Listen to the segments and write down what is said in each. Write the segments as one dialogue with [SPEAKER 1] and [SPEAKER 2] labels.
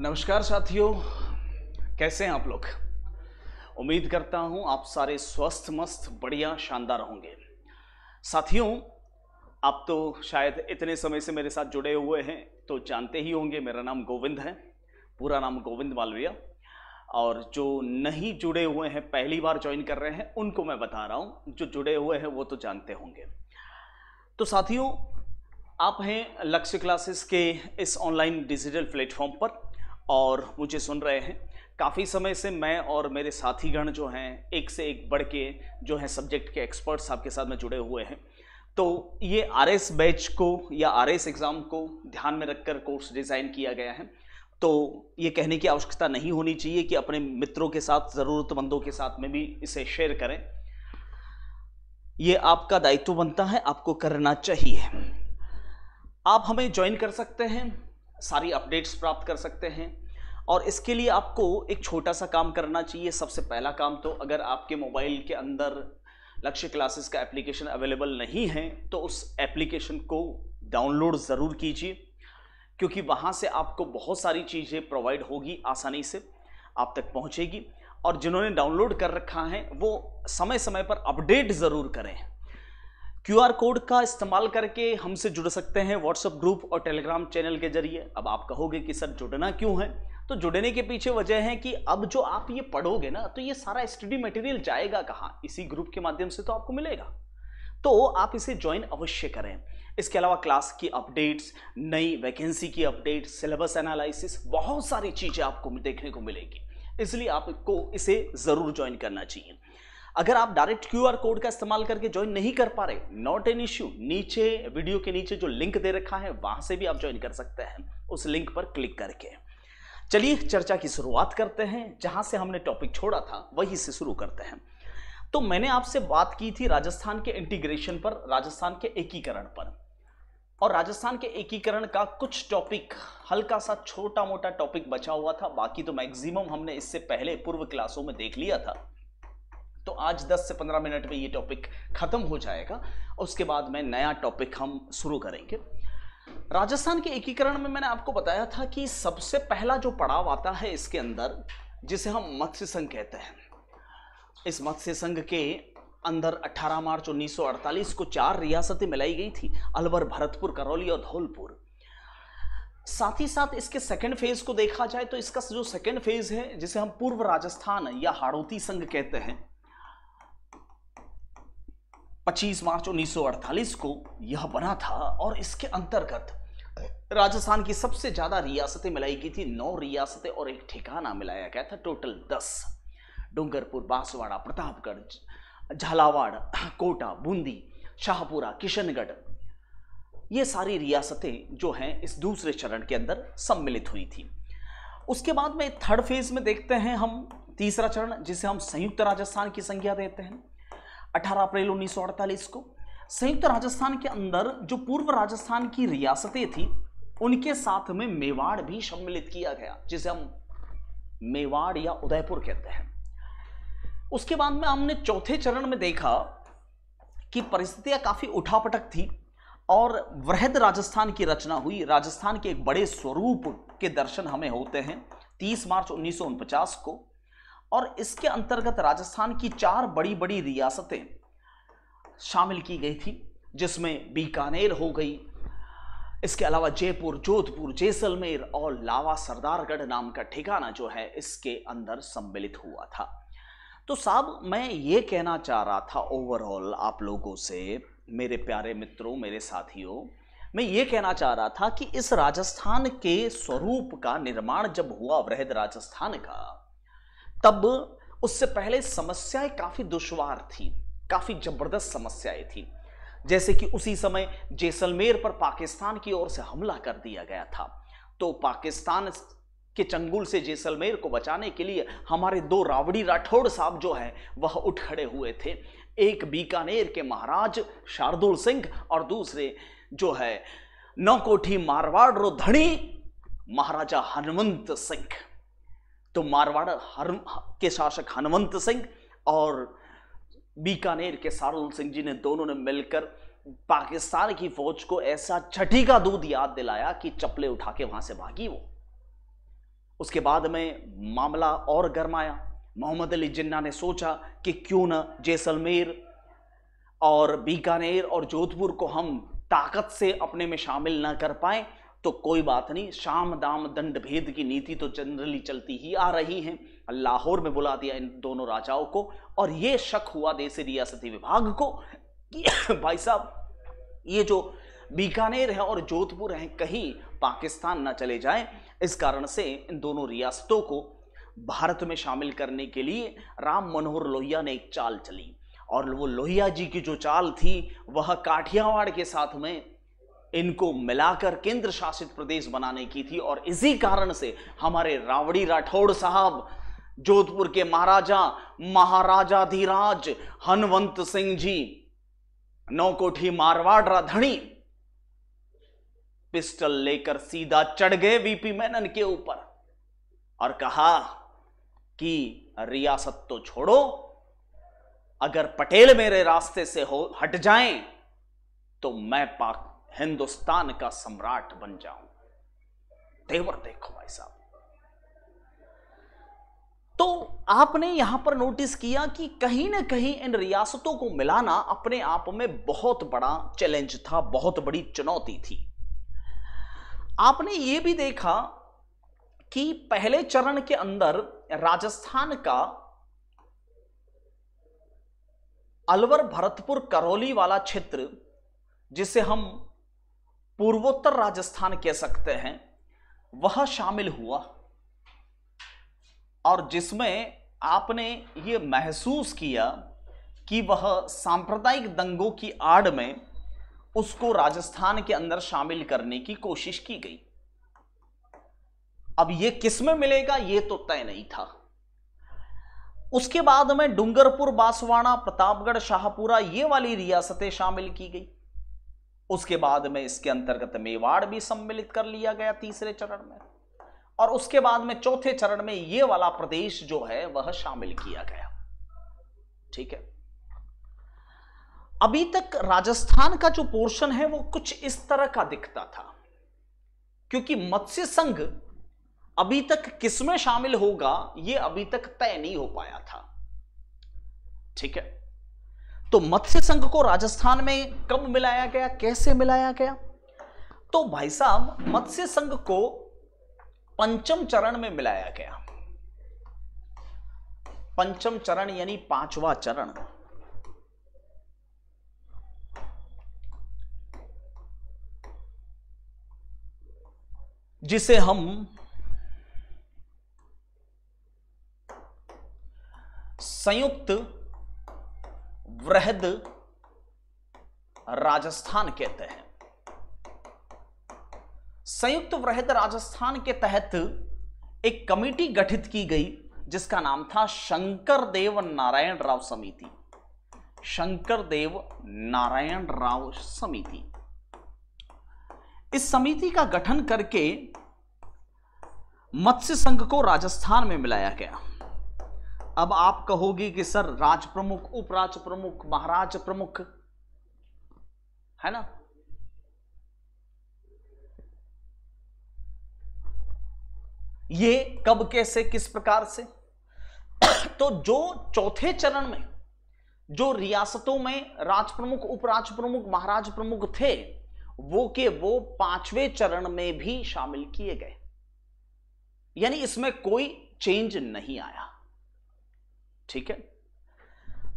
[SPEAKER 1] नमस्कार साथियों कैसे हैं आप लोग उम्मीद करता हूं आप सारे स्वस्थ मस्त बढ़िया शानदार होंगे साथियों आप तो शायद इतने समय से मेरे साथ जुड़े हुए हैं तो जानते ही होंगे मेरा नाम गोविंद है पूरा नाम गोविंद मालविया और जो नहीं जुड़े हुए हैं पहली बार ज्वाइन कर रहे हैं उनको मैं बता रहा हूँ जो जुड़े हुए हैं वो तो जानते होंगे तो साथियों आप हैं लक्ष्य क्लासेस के इस ऑनलाइन डिजिटल प्लेटफॉर्म पर और मुझे सुन रहे हैं काफ़ी समय से मैं और मेरे साथीगण जो हैं एक से एक बढ़ के जो हैं सब्जेक्ट के एक्सपर्ट्स आपके साथ में जुड़े हुए हैं तो ये आर एस बैच को या आर एस एग्ज़ाम को ध्यान में रखकर कोर्स डिज़ाइन किया गया है तो ये कहने की आवश्यकता नहीं होनी चाहिए कि अपने मित्रों के साथ ज़रूरतमंदों के साथ में भी इसे शेयर करें ये आपका दायित्व बनता है आपको करना चाहिए आप हमें ज्वाइन कर सकते हैं सारी अपडेट्स प्राप्त कर सकते हैं और इसके लिए आपको एक छोटा सा काम करना चाहिए सबसे पहला काम तो अगर आपके मोबाइल के अंदर लक्ष्य क्लासेस का एप्लीकेशन अवेलेबल नहीं है तो उस एप्लीकेशन को डाउनलोड ज़रूर कीजिए क्योंकि वहाँ से आपको बहुत सारी चीज़ें प्रोवाइड होगी आसानी से आप तक पहुँचेगी और जिन्होंने डाउनलोड कर रखा है वो समय समय पर अपडेट ज़रूर करें क्यूआर कोड का इस्तेमाल करके हमसे जुड़ सकते हैं व्हाट्सएप ग्रुप और टेलीग्राम चैनल के जरिए अब आप कहोगे कि सर जुड़ना क्यों है तो जुड़ने के पीछे वजह है कि अब जो आप ये पढ़ोगे ना तो ये सारा स्टडी मटेरियल जाएगा कहाँ इसी ग्रुप के माध्यम से तो आपको मिलेगा तो आप इसे ज्वाइन अवश्य करें इसके अलावा क्लास की अपडेट्स नई वैकेंसी की अपडेट्स सिलेबस एनालिसिस बहुत सारी चीज़ें आपको देखने को मिलेगी इसलिए आपको इसे ज़रूर ज्वाइन करना चाहिए अगर आप डायरेक्ट आर कोड का इस्तेमाल करके ज्वाइन नहीं कर पा रहे नॉट एन इश्यू नीचे वीडियो के नीचे जो लिंक दे रखा है वहां से भी आप ज्वाइन कर सकते हैं उस लिंक पर क्लिक करके चलिए चर्चा की शुरुआत करते हैं जहां से हमने टॉपिक छोड़ा था वहीं से शुरू करते हैं तो मैंने आपसे बात की थी राजस्थान के इंटीग्रेशन पर राजस्थान के एकीकरण पर और राजस्थान के एकीकरण का कुछ टॉपिक हल्का सा छोटा मोटा टॉपिक बचा हुआ था बाकी तो मैक्सिमम हमने इससे पहले पूर्व क्लासों में देख लिया था तो आज 10 से 15 मिनट में ये टॉपिक ख़त्म हो जाएगा उसके बाद में नया टॉपिक हम शुरू करेंगे राजस्थान के एकीकरण में मैंने आपको बताया था कि सबसे पहला जो पड़ाव आता है इसके अंदर जिसे हम मत्स्य संघ कहते हैं इस मत्स्य संघ के अंदर 18 मार्च 1948 को चार रियासतें मिलाई गई थी अलवर भरतपुर करौली और धौलपुर साथ ही साथ इसके सेकंड फेज को देखा जाए तो इसका जो सेकंड फेज है जिसे हम पूर्व राजस्थान या हाड़ोती संघ कहते हैं 25 मार्च 1948 को यह बना था और इसके अंतर्गत राजस्थान की सबसे ज्यादा रियासतें मिलाई गई थी नौ रियासतें और एक ठिकाना मिलाया गया था टोटल दस डूंगरपुर बांसवाड़ा प्रतापगढ़ झालावाड़ कोटा बूंदी शाहपुरा किशनगढ़ ये सारी रियासतें जो हैं इस दूसरे चरण के अंदर सम्मिलित हुई थी उसके बाद में थर्ड फेज में देखते हैं हम तीसरा चरण जिसे हम संयुक्त राजस्थान की संज्ञा देते हैं 18 अप्रैल 1948 को संयुक्त राजस्थान के अंदर जो पूर्व राजस्थान की रियासतें थी उनके साथ में मेवाड़ भी सम्मिलित किया गया जिसे हम मेवाड़ या उदयपुर कहते हैं उसके बाद में हमने चौथे चरण में देखा कि परिस्थितियां काफी उठापटक थी और वृहद राजस्थान की रचना हुई राजस्थान के एक बड़े स्वरूप के दर्शन हमें होते हैं 30 मार्च उन्नीस को और इसके अंतर्गत राजस्थान की चार बड़ी बड़ी रियासतें शामिल की गई थी जिसमें बीकानेर हो गई इसके अलावा जयपुर जोधपुर जैसलमेर और लावा सरदारगढ़ नाम का ठिकाना जो है इसके अंदर सम्मिलित हुआ था तो साहब मैं ये कहना चाह रहा था ओवरऑल आप लोगों से मेरे प्यारे मित्रों मेरे साथियों मैं ये कहना चाह रहा था कि इस राजस्थान के स्वरूप का निर्माण जब हुआ वृहद राजस्थान का तब उससे पहले समस्याएं काफी दुश्वार थी काफी जबरदस्त समस्याएं थी जैसे कि उसी समय जैसलमेर पर पाकिस्तान की ओर से हमला कर दिया गया था तो पाकिस्तान के चंगुल से जैसलमेर को बचाने के लिए हमारे दो रावड़ी राठौड़ साहब जो हैं वह उठ खड़े हुए थे एक बीकानेर के महाराज शार्दुल सिंह और दूसरे जो है नौकोठी मारवाड़ धनी महाराजा हनुमंत सिंह तो मारवाड़ा हर के शासक हनुमंत सिंह और बीकानेर के सारुल सिंह जी ने दोनों ने मिलकर पाकिस्तान की फौज को ऐसा छठी का दूध याद दिलाया कि चपले उठा के वहां से भागी वो उसके बाद में मामला और गर्माया मोहम्मद अली जिन्ना ने सोचा कि क्यों ना जैसलमेर और बीकानेर और जोधपुर को हम ताकत से अपने में शामिल ना कर पाए तो कोई बात नहीं शाम दाम दंड भेद की नीति तो जनरली चलती ही आ रही है लाहौर में बुला दिया इन दोनों राजाओं को और ये शक हुआ देश रियासती विभाग को कि भाई साहब ये जो बीकानेर है और जोधपुर है कहीं पाकिस्तान ना चले जाए इस कारण से इन दोनों रियासतों को भारत में शामिल करने के लिए राम मनोहर लोहिया ने एक चाल चली और वो लोहिया जी की जो चाल थी वह काठियावाड़ के साथ में इनको मिलाकर केंद्र शासित प्रदेश बनाने की थी और इसी कारण से हमारे रावड़ी राठौड़ साहब जोधपुर के महाराजा महाराजाधिराज हनवंत सिंह जी नौकोठी मारवाड़ राधणी पिस्टल लेकर सीधा चढ़ गए वीपी मेनन के ऊपर और कहा कि रियासत तो छोड़ो अगर पटेल मेरे रास्ते से हो हट जाएं तो मैं पाक हिंदुस्तान का सम्राट बन जाऊं तेवर देखो भाई साहब तो आपने यहां पर नोटिस किया कि कहीं ना कहीं इन रियासतों को मिलाना अपने आप में बहुत बड़ा चैलेंज था बहुत बड़ी चुनौती थी आपने ये भी देखा कि पहले चरण के अंदर राजस्थान का अलवर भरतपुर करौली वाला क्षेत्र जिसे हम पूर्वोत्तर राजस्थान कह सकते हैं वह शामिल हुआ और जिसमें आपने ये महसूस किया कि वह सांप्रदायिक दंगों की आड़ में उसको राजस्थान के अंदर शामिल करने की कोशिश की गई अब यह किस में मिलेगा यह तो तय नहीं था उसके बाद में डूंगरपुर बांसवाड़ा प्रतापगढ़ शाहपुरा ये वाली रियासतें शामिल की गई उसके बाद में इसके अंतर्गत मेवाड़ भी सम्मिलित कर लिया गया तीसरे चरण में और उसके बाद में चौथे चरण में ये वाला प्रदेश जो है वह शामिल किया गया ठीक है अभी तक राजस्थान का जो पोर्शन है वो कुछ इस तरह का दिखता था क्योंकि मत्स्य संघ अभी तक किसमें शामिल होगा ये अभी तक तय नहीं हो पाया था ठीक है तो मत्स्य संघ को राजस्थान में कब मिलाया गया कैसे मिलाया गया तो भाई साहब मत्स्य संघ को पंचम चरण में मिलाया गया पंचम चरण यानी पांचवा चरण जिसे हम संयुक्त वृहद राजस्थान कहते हैं संयुक्त वृहद राजस्थान के तहत एक कमेटी गठित की गई जिसका नाम था शंकर देव नारायण राव समिति शंकर देव नारायण राव समिति इस समिति का गठन करके मत्स्य संघ को राजस्थान में मिलाया गया अब आप कहोगे कि सर राज प्रमुख उपराज प्रमुख महाराज प्रमुख है ना ये कब कैसे किस प्रकार से तो जो चौथे चरण में जो रियासतों में राज प्रमुख उपराज प्रमुख महाराज प्रमुख थे वो के वो पांचवें चरण में भी शामिल किए गए यानी इसमें कोई चेंज नहीं आया ठीक है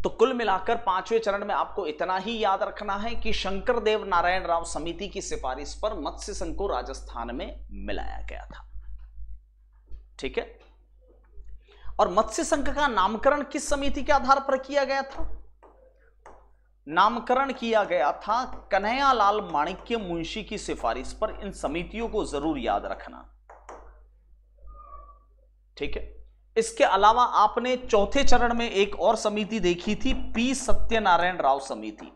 [SPEAKER 1] तो कुल मिलाकर पांचवें चरण में आपको इतना ही याद रखना है कि शंकर देव नारायण राव समिति की सिफारिश पर मत्स्य संघ को राजस्थान में मिलाया गया था ठीक है और मत्स्य संघ का नामकरण किस समिति के आधार पर किया गया था नामकरण किया गया था कन्हैयालाल माणिक्य मुंशी की सिफारिश पर इन समितियों को जरूर याद रखना ठीक है इसके अलावा आपने चौथे चरण में एक और समिति देखी थी पी सत्यनारायण राव समिति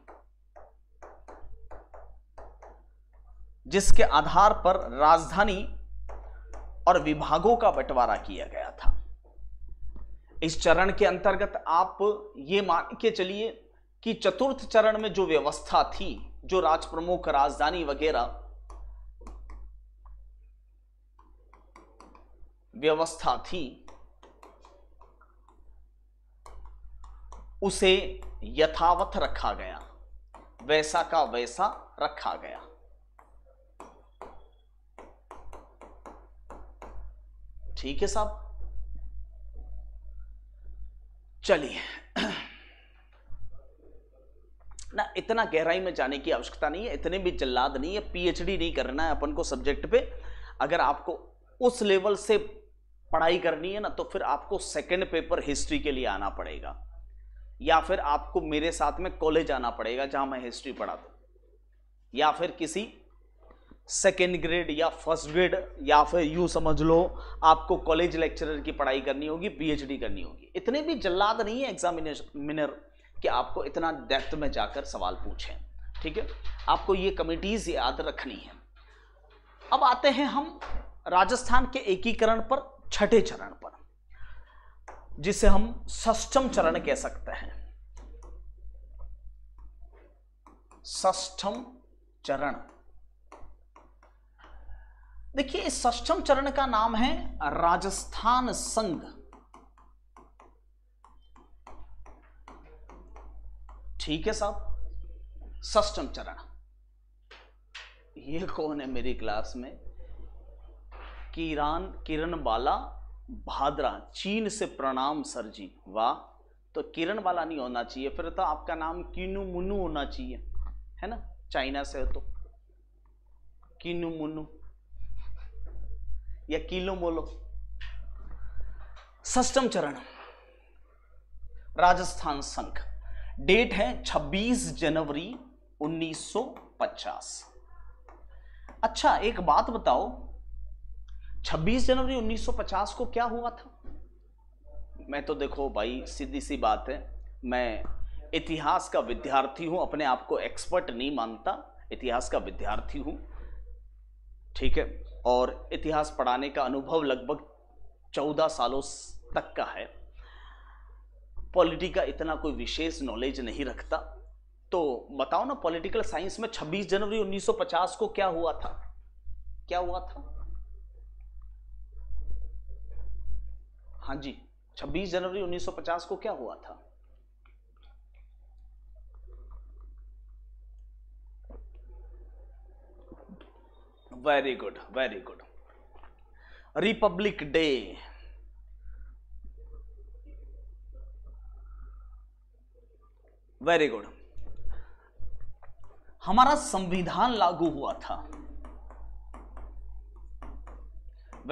[SPEAKER 1] जिसके आधार पर राजधानी और विभागों का बंटवारा किया गया था इस चरण के अंतर्गत आप ये मान के चलिए कि चतुर्थ चरण में जो व्यवस्था थी जो राजप्रमुख राजधानी वगैरह व्यवस्था थी उसे यथावत रखा गया वैसा का वैसा रखा गया ठीक है साहब चलिए ना इतना गहराई में जाने की आवश्यकता नहीं है इतने भी जल्लाद नहीं है पीएचडी नहीं करना है अपन को सब्जेक्ट पे अगर आपको उस लेवल से पढ़ाई करनी है ना तो फिर आपको सेकंड पेपर हिस्ट्री के लिए आना पड़ेगा या फिर आपको मेरे साथ में कॉलेज आना पड़ेगा जहां मैं हिस्ट्री पढ़ाता हूँ या फिर किसी सेकेंड ग्रेड या फर्स्ट ग्रेड या फिर यू समझ लो आपको कॉलेज लेक्चरर की पढ़ाई करनी होगी पीएचडी करनी होगी इतने भी जल्लाद नहीं है एग्जामिनेशनर कि आपको इतना डेप्थ में जाकर सवाल पूछें ठीक है आपको ये कमिटीज़ याद रखनी है अब आते हैं हम राजस्थान के एकीकरण पर छठे चरण पर जिसे हम सष्टम चरण कह सकते हैं ष्ठम चरण देखिए इस ष्ठम चरण का नाम है राजस्थान संघ ठीक है साहब सष्टम चरण ये कौन है मेरी क्लास में किरान किरण बाला भाद्रा चीन से प्रणाम सर जी वाह तो किरण वाला नहीं होना चाहिए फिर तो आपका नाम किनु मुनु होना चाहिए है ना चाइना से हो तो किनु मुनु या किलो मोलो सष्टम चरण राजस्थान संघ डेट है 26 जनवरी 1950 अच्छा एक बात बताओ 26 जनवरी 1950 को क्या हुआ था मैं तो देखो भाई सीधी सी बात है मैं इतिहास का विद्यार्थी हूं अपने आप को एक्सपर्ट नहीं मानता इतिहास का विद्यार्थी हूं ठीक है और इतिहास पढ़ाने का अनुभव लगभग चौदह सालों तक का है पॉलिटी का इतना कोई विशेष नॉलेज नहीं रखता तो बताओ ना पॉलिटिकल साइंस में 26 जनवरी 1950 को क्या हुआ था क्या हुआ था हाँ जी 26 जनवरी 1950 को क्या हुआ था very good very good republic day very good हमारा संविधान लागू हुआ था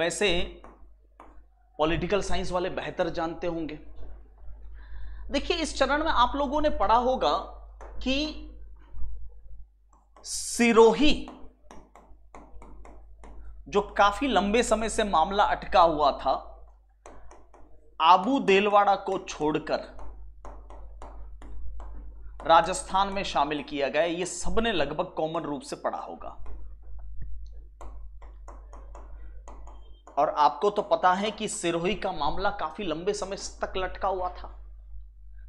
[SPEAKER 1] वैसे पॉलिटिकल साइंस वाले बेहतर जानते होंगे देखिए इस चरण में आप लोगों ने पढ़ा होगा कि सिरोही जो काफी लंबे समय से मामला अटका हुआ था आबू देलवाड़ा को छोड़कर राजस्थान में शामिल किया गया यह सबने लगभग कॉमन रूप से पढ़ा होगा और आपको तो पता है कि सिरोही का मामला काफी लंबे समय तक लटका हुआ था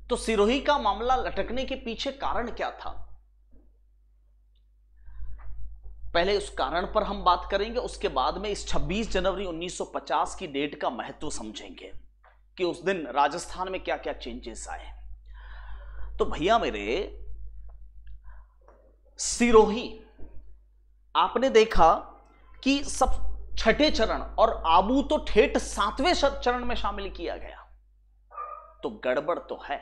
[SPEAKER 1] तो सिरोही का मामला लटकने के पीछे कारण क्या था पहले उस कारण पर हम बात करेंगे उसके बाद में इस 26 जनवरी 1950 की डेट का महत्व समझेंगे कि उस दिन राजस्थान में क्या क्या चेंजेस आए तो भैया मेरे सिरोही आपने देखा कि सब छठे चरण और आबू तो ठेठ सातवें चरण में शामिल किया गया तो गड़बड़ तो है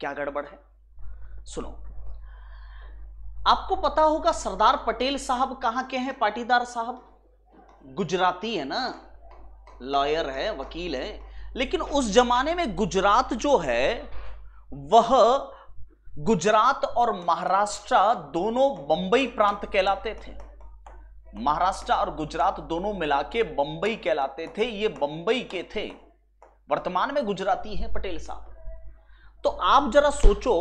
[SPEAKER 1] क्या गड़बड़ है सुनो आपको पता होगा सरदार पटेल साहब कहाँ के हैं पाटीदार साहब गुजराती है ना लॉयर है वकील है लेकिन उस जमाने में गुजरात जो है वह गुजरात और महाराष्ट्र दोनों बंबई प्रांत कहलाते थे महाराष्ट्र और गुजरात दोनों मिला के बंबई कहलाते थे ये बंबई के थे वर्तमान में गुजराती हैं पटेल साहब तो आप जरा सोचो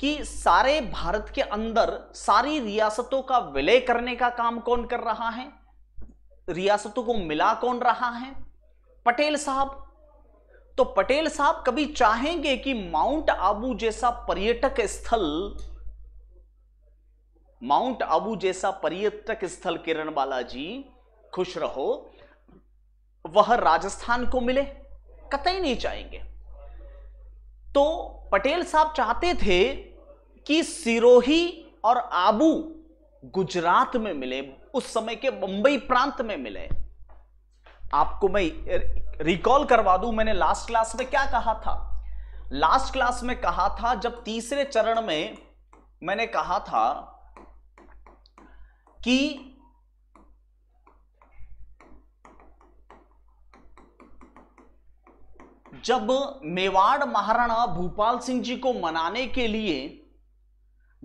[SPEAKER 1] कि सारे भारत के अंदर सारी रियासतों का विलय करने का काम कौन कर रहा है रियासतों को मिला कौन रहा है पटेल साहब तो पटेल साहब कभी चाहेंगे कि माउंट आबू जैसा पर्यटक स्थल माउंट आबू जैसा पर्यटक स्थल किरण बालाजी खुश रहो वह राजस्थान को मिले कतई नहीं चाहेंगे तो पटेल साहब चाहते थे कि सिरोही और आबू गुजरात में मिले उस समय के बंबई प्रांत में मिले आपको मैं रिकॉल करवा दूं मैंने लास्ट क्लास में क्या कहा था लास्ट क्लास में कहा था जब तीसरे चरण में मैंने कहा था कि जब मेवाड़ महाराणा भूपाल सिंह जी को मनाने के लिए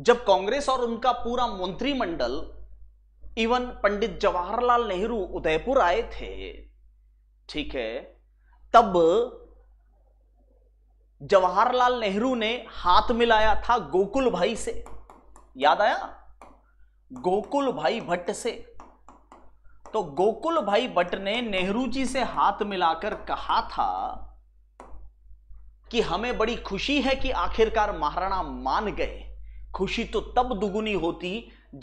[SPEAKER 1] जब कांग्रेस और उनका पूरा मंत्रिमंडल इवन पंडित जवाहरलाल नेहरू उदयपुर आए थे ठीक है तब जवाहरलाल नेहरू ने हाथ मिलाया था गोकुल भाई से याद आया गोकुल भाई भट्ट से तो गोकुल भाई भट्ट ने नेहरू जी से हाथ मिलाकर कहा था कि हमें बड़ी खुशी है कि आखिरकार महाराणा मान गए खुशी तो तब दुगुनी होती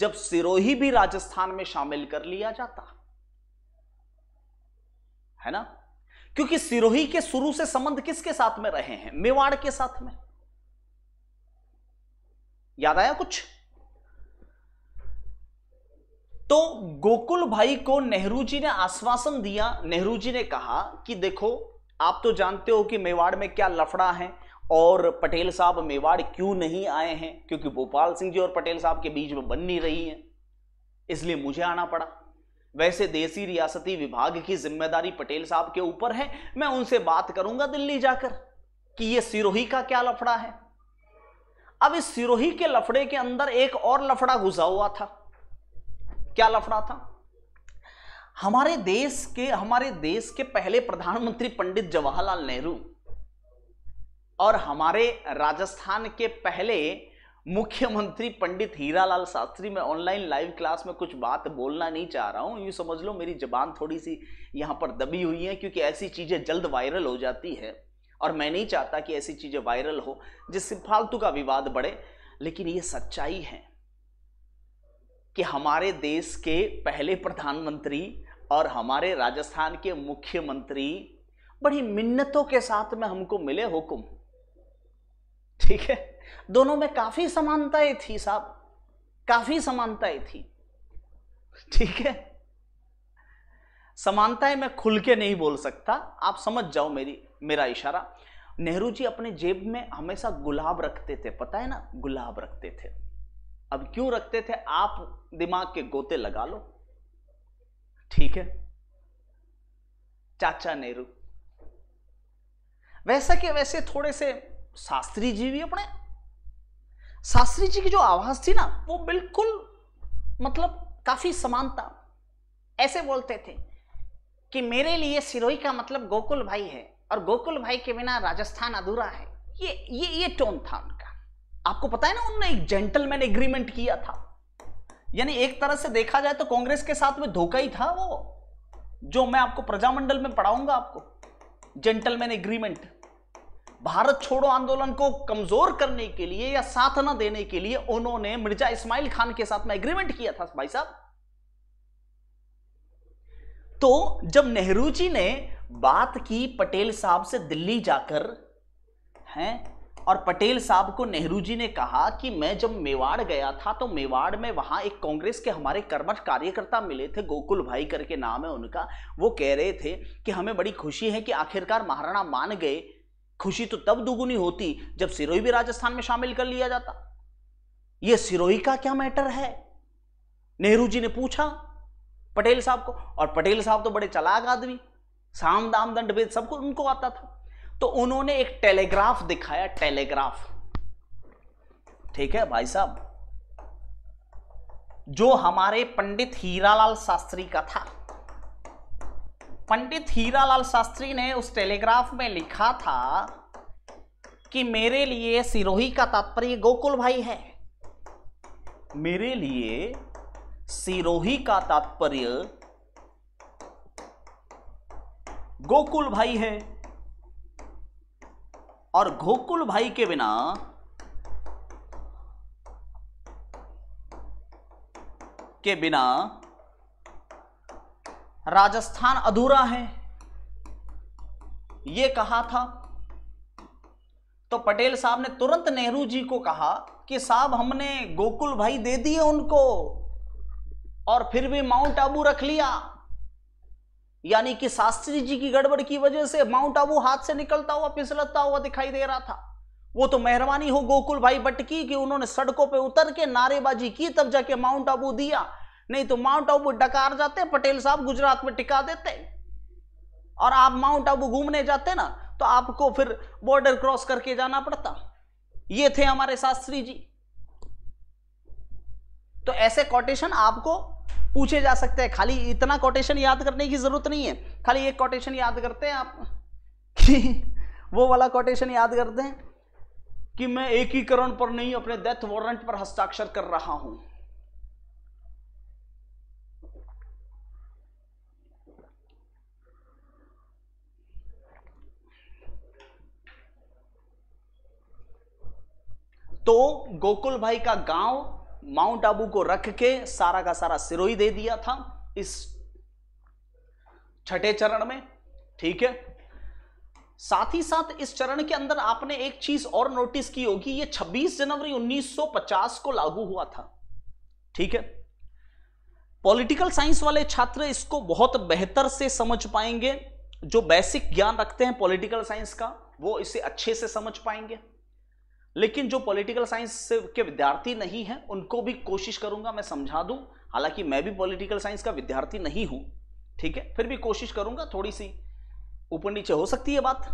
[SPEAKER 1] जब सिरोही भी राजस्थान में शामिल कर लिया जाता है ना क्योंकि सिरोही के शुरू से संबंध किसके साथ में रहे हैं मेवाड़ के साथ में याद आया कुछ तो गोकुल भाई को नेहरू जी ने आश्वासन दिया नेहरू जी ने कहा कि देखो आप तो जानते हो कि मेवाड़ में क्या लफड़ा है और पटेल साहब मेवाड़ क्यों नहीं आए हैं क्योंकि भोपाल सिंह जी और पटेल साहब के बीच में बन नहीं रही है इसलिए मुझे आना पड़ा वैसे देसी रियासती विभाग की जिम्मेदारी पटेल साहब के ऊपर है मैं उनसे बात करूंगा दिल्ली जाकर कि ये सिरोही का क्या लफड़ा है अब इस सिरोही के लफड़े के अंदर एक और लफड़ा घुसा हुआ था क्या लफड़ा था हमारे देश के हमारे देश के पहले प्रधानमंत्री पंडित जवाहरलाल नेहरू और हमारे राजस्थान के पहले मुख्यमंत्री पंडित हीरालाल शास्त्री मैं ऑनलाइन लाइव क्लास में कुछ बात बोलना नहीं चाह रहा हूँ यूँ समझ लो मेरी जबान थोड़ी सी यहाँ पर दबी हुई है क्योंकि ऐसी चीज़ें जल्द वायरल हो जाती है और मैं नहीं चाहता कि ऐसी चीज़ें वायरल हो जिससे फालतू का विवाद बढ़े लेकिन ये सच्चाई है कि हमारे देश के पहले प्रधानमंत्री और हमारे राजस्थान के मुख्यमंत्री बड़ी मिन्नतों के साथ में हमको मिले हुक्म ठीक है दोनों में काफी समानताएं थी साहब काफी समानताएं थी ठीक है समानताएं मैं खुल के नहीं बोल सकता आप समझ जाओ मेरी मेरा इशारा नेहरू जी अपने जेब में हमेशा गुलाब रखते थे पता है ना गुलाब रखते थे अब क्यों रखते थे आप दिमाग के गोते लगा लो ठीक है चाचा नेहरू वैसा के वैसे थोड़े से शास्त्री जी भी अपने शास्त्री जी की जो आवाज थी ना वो बिल्कुल मतलब काफी समानता ऐसे बोलते थे कि मेरे लिए सिरोही का मतलब गोकुल भाई है और गोकुल भाई के बिना राजस्थान अधूरा है ये ये ये टोन था उनका आपको पता है ना उन्होंने एक जेंटलमैन एग्रीमेंट किया था यानी एक तरह से देखा जाए तो कांग्रेस के साथ में धोखा ही था वो जो मैं आपको प्रजामंडल में पढ़ाऊंगा आपको जेंटलमैन एग्रीमेंट भारत छोड़ो आंदोलन को कमजोर करने के लिए या साथ न देने के लिए उन्होंने मिर्जा इस्माइल खान के साथ में एग्रीमेंट किया था भाई साहब तो जब नेहरू जी ने बात की पटेल साहब से दिल्ली जाकर हैं और पटेल साहब को नेहरू जी ने कहा कि मैं जब मेवाड़ गया था तो मेवाड़ में वहां एक कांग्रेस के हमारे कर्मठ कार्यकर्ता मिले थे गोकुल भाई करके नाम है उनका वो कह रहे थे कि हमें बड़ी खुशी है कि आखिरकार महाराणा मान गए खुशी तो तब दुगुनी होती जब सिरोही भी राजस्थान में शामिल कर लिया जाता यह सिरोही का क्या मैटर है नेहरू जी ने पूछा पटेल साहब को और पटेल साहब तो बड़े चलाक आदमी साम दाम दंड भेद सबको उनको आता था तो उन्होंने एक टेलीग्राफ दिखाया टेलीग्राफ ठीक है भाई साहब जो हमारे पंडित हीरालाल शास्त्री का था पंडित हीरालाल शास्त्री ने उस टेलीग्राफ में लिखा था कि मेरे लिए सिरोही का तात्पर्य गोकुल भाई है मेरे लिए सिरोही का तात्पर्य गोकुल भाई है और गोकुल भाई के बिना के बिना राजस्थान अधूरा है ये कहा था तो पटेल साहब ने तुरंत नेहरू जी को कहा कि साहब हमने गोकुल भाई दे दिए उनको और फिर भी माउंट आबू रख लिया यानी कि शास्त्री जी की गड़बड़ की वजह से माउंट आबू हाथ से निकलता हुआ पिसलता हुआ दिखाई दे रहा था वो तो मेहरबानी हो गोकुल भाई बटकी की कि उन्होंने सड़कों पे उतर के नारेबाजी की तब जाके माउंट आबू दिया नहीं तो माउंट आबू डकार जाते पटेल साहब गुजरात में टिका देते और आप माउंट आबू घूमने जाते ना तो आपको फिर बॉर्डर क्रॉस करके जाना पड़ता ये थे हमारे शास्त्री जी तो ऐसे कोटेशन आपको पूछे जा सकते हैं खाली इतना कोटेशन याद करने की जरूरत नहीं है खाली एक कोटेशन याद करते हैं आप कि वो वाला कोटेशन याद करते हैं कि मैं एकीकरण पर नहीं अपने डेथ वारंट पर हस्ताक्षर कर रहा हूं तो गोकुल भाई का गांव माउंट आबू को रख के सारा का सारा सिरोही दे दिया था इस छठे चरण में ठीक है साथ ही साथ इस चरण के अंदर आपने एक चीज और नोटिस की होगी ये 26 जनवरी 1950 को लागू हुआ था ठीक है पॉलिटिकल साइंस वाले छात्र इसको बहुत बेहतर से समझ पाएंगे जो बेसिक ज्ञान रखते हैं पॉलिटिकल साइंस का वो इसे अच्छे से समझ पाएंगे लेकिन जो पॉलिटिकल साइंस के विद्यार्थी नहीं हैं उनको भी कोशिश करूंगा मैं समझा दूं हालांकि मैं भी पॉलिटिकल साइंस का विद्यार्थी नहीं हूं ठीक है फिर भी कोशिश करूंगा थोड़ी सी ऊपर नीचे हो सकती है बात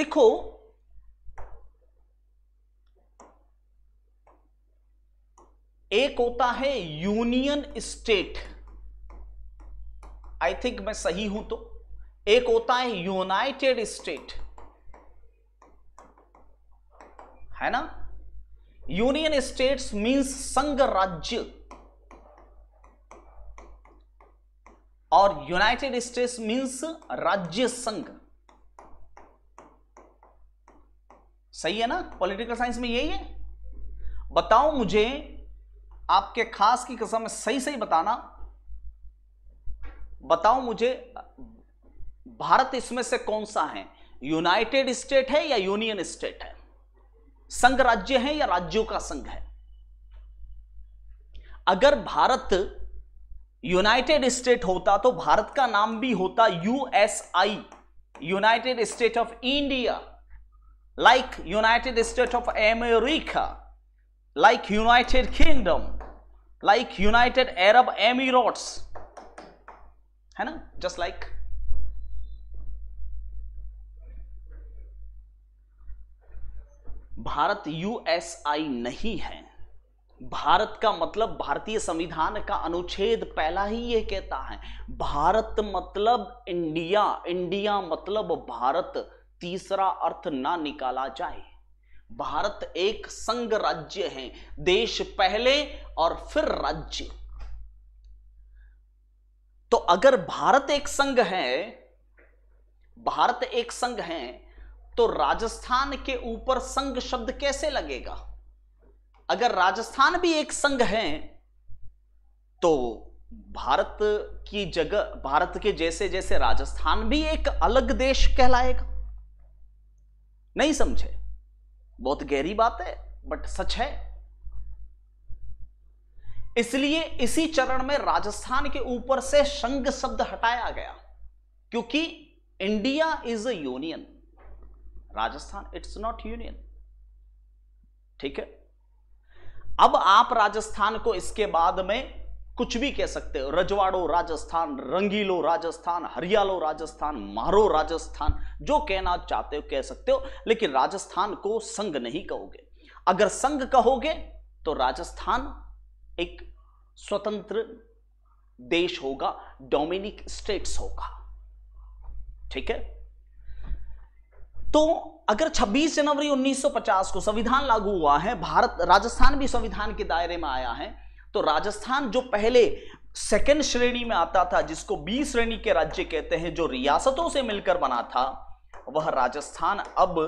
[SPEAKER 1] देखो एक होता है यूनियन स्टेट आई थिंक मैं सही हूं तो एक होता है यूनाइटेड स्टेट है ना यूनियन स्टेट्स मींस संघ राज्य और यूनाइटेड स्टेट्स मींस राज्य संघ सही है ना पॉलिटिकल साइंस में यही है बताओ मुझे आपके खास की कसम में सही सही बताना बताओ मुझे भारत इसमें से कौन सा है यूनाइटेड स्टेट है या यूनियन स्टेट है संघ राज्य है या राज्यों का संघ है अगर भारत यूनाइटेड स्टेट होता तो भारत का नाम भी होता USI United State of India like United State of America like United Kingdom like United Arab Emirates है ना जस्ट लाइक भारत यूएसआई नहीं है भारत का मतलब भारतीय संविधान का अनुच्छेद पहला ही ये कहता है भारत मतलब इंडिया इंडिया मतलब भारत तीसरा अर्थ ना निकाला जाए भारत एक संघ राज्य है देश पहले और फिर राज्य तो अगर भारत एक संघ है भारत एक संघ है तो राजस्थान के ऊपर संघ शब्द कैसे लगेगा अगर राजस्थान भी एक संघ है तो भारत की जगह भारत के जैसे जैसे राजस्थान भी एक अलग देश कहलाएगा नहीं समझे बहुत गहरी बात है बट सच है इसलिए इसी चरण में राजस्थान के ऊपर से संघ शब्द हटाया गया क्योंकि India is a union Rajasthan it's not union ठीक है अब आप राजस्थान को इसके बाद में कुछ भी कह सकते हो रजवाड़ो राजस्थान रंगीलो राजस्थान हरियालो राजस्थान मारो राजस्थान जो कहना चाहते हो कह सकते हो लेकिन राजस्थान को संघ नहीं कहोगे अगर संघ कहोगे तो राजस्थान एक स्वतंत्र देश होगा डोमिनिक स्टेट्स होगा ठीक है तो अगर 26 जनवरी 1950 को संविधान लागू हुआ है भारत राजस्थान भी संविधान के दायरे में आया है तो राजस्थान जो पहले सेकेंड श्रेणी में आता था जिसको बी श्रेणी के राज्य कहते हैं जो रियासतों से मिलकर बना था वह राजस्थान अब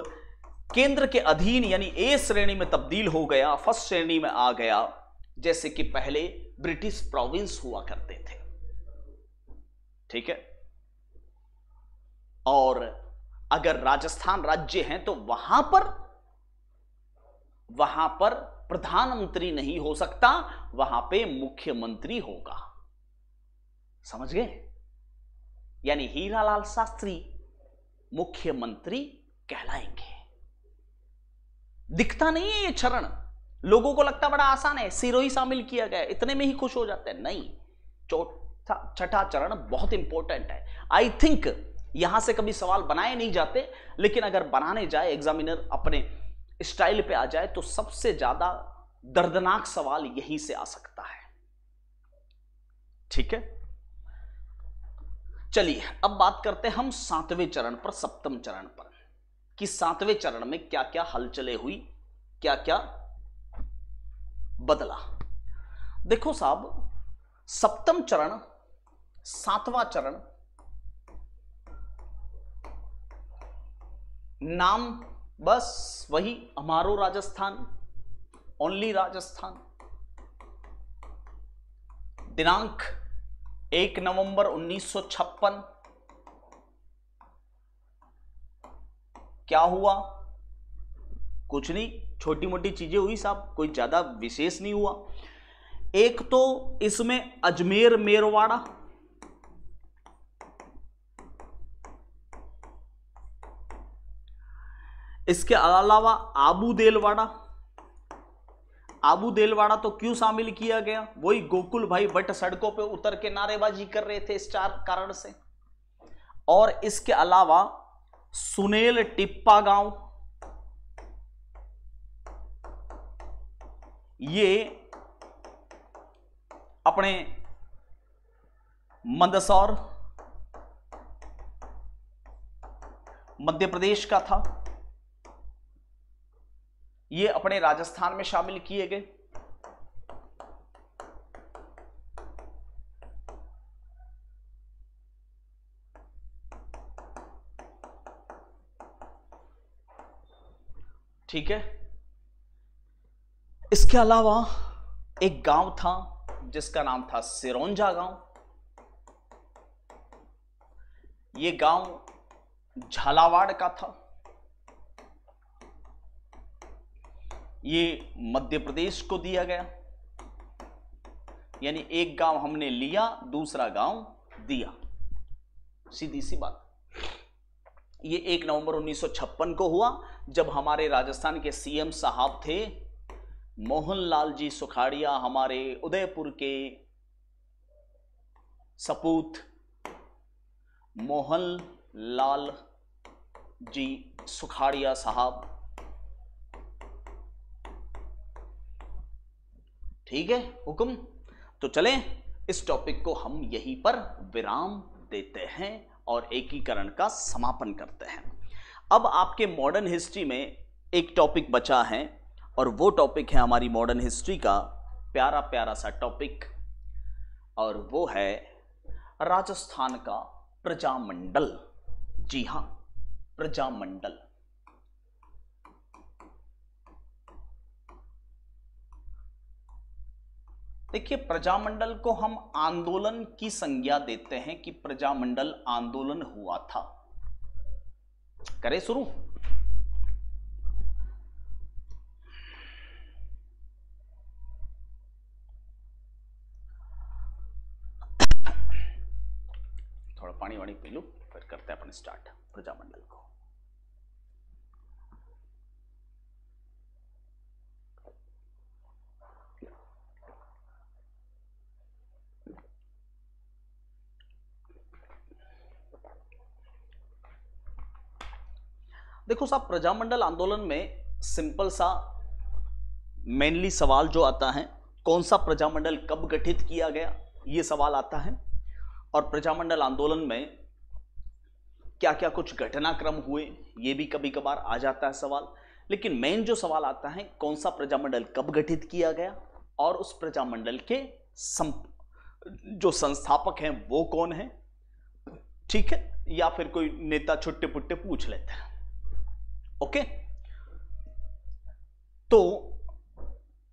[SPEAKER 1] केंद्र के अधीन यानी ए श्रेणी में तब्दील हो गया फर्स्ट श्रेणी में आ गया जैसे कि पहले ब्रिटिश प्रोविंस हुआ करते थे ठीक है और अगर राजस्थान राज्य है तो वहां पर वहां पर प्रधानमंत्री नहीं हो सकता वहां पे मुख्यमंत्री होगा समझ गए यानी हीरालाल शास्त्री मुख्यमंत्री कहलाएंगे दिखता नहीं है ये चरण लोगों को लगता बड़ा आसान है सिरोही शामिल किया गया इतने में ही खुश हो जाते हैं नहीं चौथा छठा चरण बहुत इंपॉर्टेंट है आई थिंक यहां से कभी सवाल बनाए नहीं जाते लेकिन अगर बनाने जाए एग्जामिनर अपने स्टाइल पे आ जाए तो सबसे ज्यादा दर्दनाक सवाल यहीं से आ सकता है ठीक है चलिए अब बात करते हैं हम सातवें चरण पर सप्तम चरण पर कि सातवें चरण में क्या क्या हलचले हुई क्या क्या बदला देखो साहब सप्तम चरण सातवां चरण नाम बस वही हमारो राजस्थान ओनली राजस्थान दिनांक एक नवंबर 1956 क्या हुआ कुछ नहीं छोटी मोटी चीजें हुई साहब कोई ज्यादा विशेष नहीं हुआ एक तो इसमें अजमेर मेरवाड़ा इसके अलावा आबू देलवाड़ा आबू देलवाड़ा तो क्यों शामिल किया गया वही गोकुल भाई भट्ट सड़कों पे उतर के नारेबाजी कर रहे थे इस चार कारण से और इसके अलावा सुनेल टिप्पा गांव ये अपने मंदसौर मध्य प्रदेश का था ये अपने राजस्थान में शामिल किए गए ठीक है इसके अलावा एक गांव था जिसका नाम था सिरोंजा गांव ये गांव झालावाड़ का था ये मध्य प्रदेश को दिया गया यानी एक गांव हमने लिया दूसरा गांव दिया सीधी सी बात ये एक नवंबर 1956 को हुआ जब हमारे राजस्थान के सीएम साहब थे मोहनलाल जी सुखाड़िया हमारे उदयपुर के सपूत मोहन लाल जी सुखाड़िया साहब ठीक है हुक्म तो चले इस टॉपिक को हम यहीं पर विराम देते हैं और एकीकरण का समापन करते हैं अब आपके मॉडर्न हिस्ट्री में एक टॉपिक बचा है और वो टॉपिक है हमारी मॉडर्न हिस्ट्री का प्यारा प्यारा सा टॉपिक और वो है राजस्थान का प्रजामंडल जी हाँ प्रजामंडल देखिए प्रजामंडल को हम आंदोलन की संज्ञा देते हैं कि प्रजामंडल आंदोलन हुआ था करें शुरू थोड़ा पानी वाणी पी लू फिर करते हैं अपन स्टार्ट प्रजामंडल को देखो साहब प्रजामंडल आंदोलन में सिंपल सा मेनली सवाल जो आता है कौन सा प्रजामंडल कब गठित किया गया ये सवाल आता है और प्रजामंडल आंदोलन में क्या क्या कुछ घटनाक्रम हुए ये भी कभी कभार आ जाता है सवाल लेकिन मेन जो सवाल आता है कौन सा प्रजामंडल कब गठित किया गया और उस प्रजामंडल के सं जो संस्थापक हैं वो कौन है ठीक है या फिर कोई नेता छुट्टे पुट्टे पूछ लेते हैं ओके तो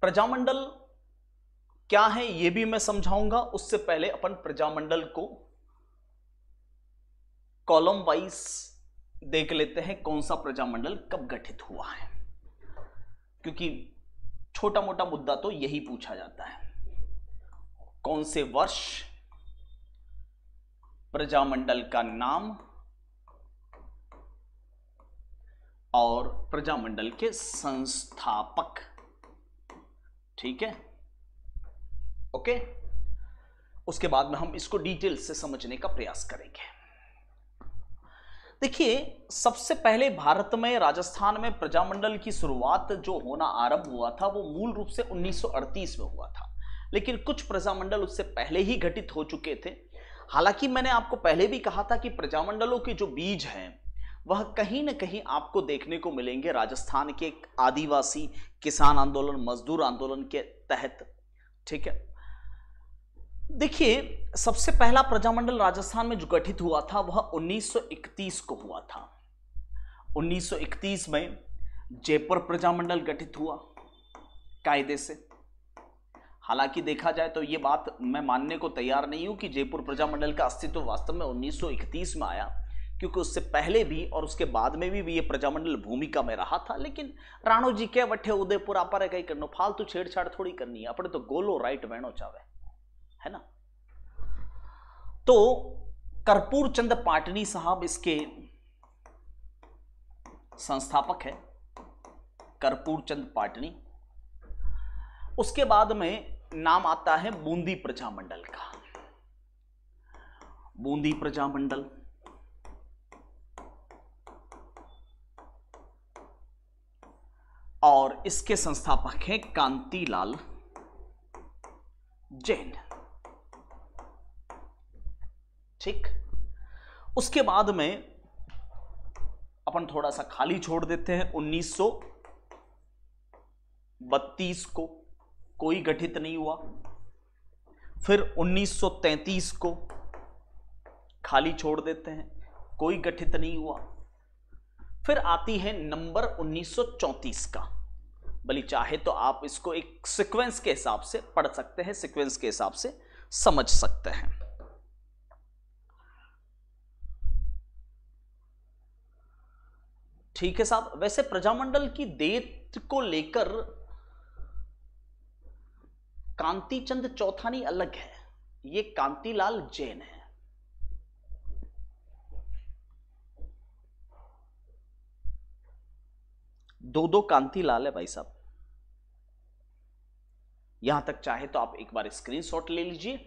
[SPEAKER 1] प्रजामंडल क्या है यह भी मैं समझाऊंगा उससे पहले अपन प्रजामंडल को कॉलम वाइज देख लेते हैं कौन सा प्रजामंडल कब गठित हुआ है क्योंकि छोटा मोटा मुद्दा तो यही पूछा जाता है कौन से वर्ष प्रजामंडल का नाम और प्रजामंडल के संस्थापक ठीक है ओके उसके बाद में हम इसको डिटेल से समझने का प्रयास करेंगे देखिए सबसे पहले भारत में राजस्थान में प्रजामंडल की शुरुआत जो होना आरंभ हुआ था वो मूल रूप से 1938 में हुआ था लेकिन कुछ प्रजामंडल उससे पहले ही घटित हो चुके थे हालांकि मैंने आपको पहले भी कहा था कि प्रजामंडलों के जो बीज हैं वह कहीं ना कहीं आपको देखने को मिलेंगे राजस्थान के आदिवासी किसान आंदोलन मजदूर आंदोलन के तहत ठीक है देखिए सबसे पहला प्रजामंडल राजस्थान में जो गठित हुआ था वह 1931 को हुआ था 1931 में जयपुर प्रजामंडल गठित हुआ कायदे से हालांकि देखा जाए तो यह बात मैं मानने को तैयार नहीं हूं कि जयपुर प्रजामंडल का अस्तित्व वास्तव में 1931 में आया क्योंकि उससे पहले भी और उसके बाद में भी, भी ये प्रजामंडल भूमिका में रहा था लेकिन राणो जी क्या वठे उदयपुर आप कहीं करनो फालतू छेड़छाड़ थोड़ी करनी है अपने तो गोलो राइट वैणो चावे है ना तो कर्पूर चंद पाटनी साहब इसके संस्थापक है कर्पूर चंद पाटनी उसके बाद में नाम आता है बूंदी प्रजामंडल का बूंदी प्रजामंडल और इसके संस्थापक हैं कांतीलाल जैन ठीक उसके बाद में अपन थोड़ा सा खाली छोड़ देते हैं 1932 को कोई गठित नहीं हुआ फिर 1933 को खाली छोड़ देते हैं कोई गठित नहीं हुआ फिर आती है नंबर 1934 का भली चाहे तो आप इसको एक सीक्वेंस के हिसाब से पढ़ सकते हैं सीक्वेंस के हिसाब से समझ सकते हैं ठीक है साहब वैसे प्रजामंडल की देत को लेकर कांति चंद चौथानी अलग है ये कांतिलाल जैन है दो दो कांतिलाल है भाई साहब यहां तक चाहे तो आप एक बार शॉट ले लीजिए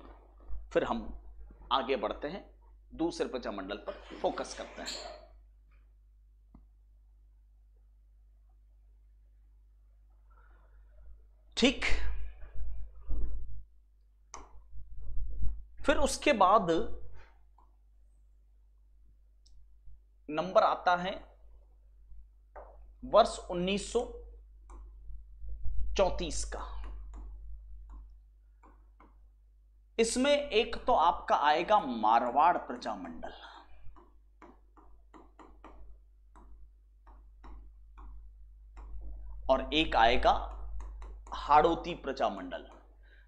[SPEAKER 1] फिर हम आगे बढ़ते हैं दूसरे प्रजा मंडल पर फोकस करते हैं ठीक फिर उसके बाद नंबर आता है वर्ष उन्नीस का इसमें एक तो आपका आएगा मारवाड़ प्रजा मंडल और एक आएगा हाड़ोती प्रजामंडल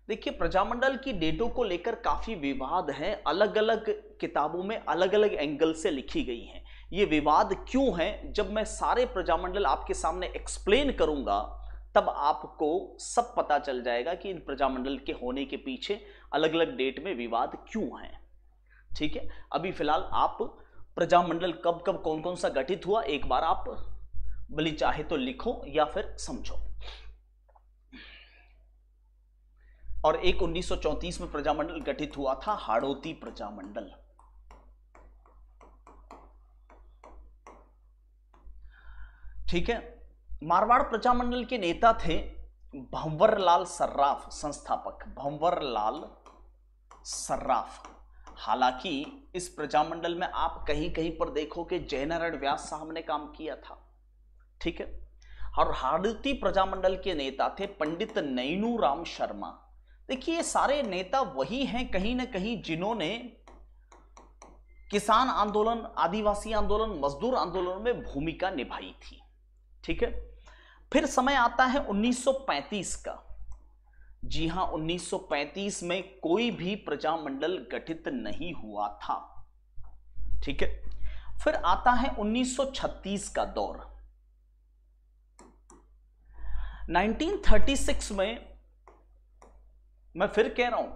[SPEAKER 1] देखिए प्रजामंडल की डेटों को लेकर काफी विवाद है अलग अलग किताबों में अलग अलग एंगल से लिखी गई हैं ये विवाद क्यों है जब मैं सारे प्रजामंडल आपके सामने एक्सप्लेन करूंगा तब आपको सब पता चल जाएगा कि इन प्रजामंडल के होने के पीछे अलग अलग डेट में विवाद क्यों हैं ठीक है अभी फिलहाल आप प्रजामंडल कब कब कौन कौन सा गठित हुआ एक बार आप भली चाहे तो लिखो या फिर समझो और एक 1934 में प्रजामंडल गठित हुआ था हाड़ोती प्रजामंडल ठीक है मारवाड़ प्रजामंडल के नेता थे भंवर लाल सर्राफ संस्थापक भंवर लाल सर्राफ हालांकि इस प्रजामंडल में आप कहीं कहीं पर देखो कि जयनारायण व्यास साहब ने काम किया था ठीक है और हारती प्रजामंडल के नेता थे पंडित नैनू राम शर्मा देखिए ये सारे नेता वही हैं कहीं ना कहीं जिन्होंने किसान आंदोलन आदिवासी आंदोलन मजदूर आंदोलन में भूमिका निभाई थी ठीक है फिर समय आता है 1935 का जी हां 1935 में कोई भी प्रजामंडल गठित नहीं हुआ था ठीक है फिर आता है 1936 का दौर 1936 में मैं फिर कह रहा हूं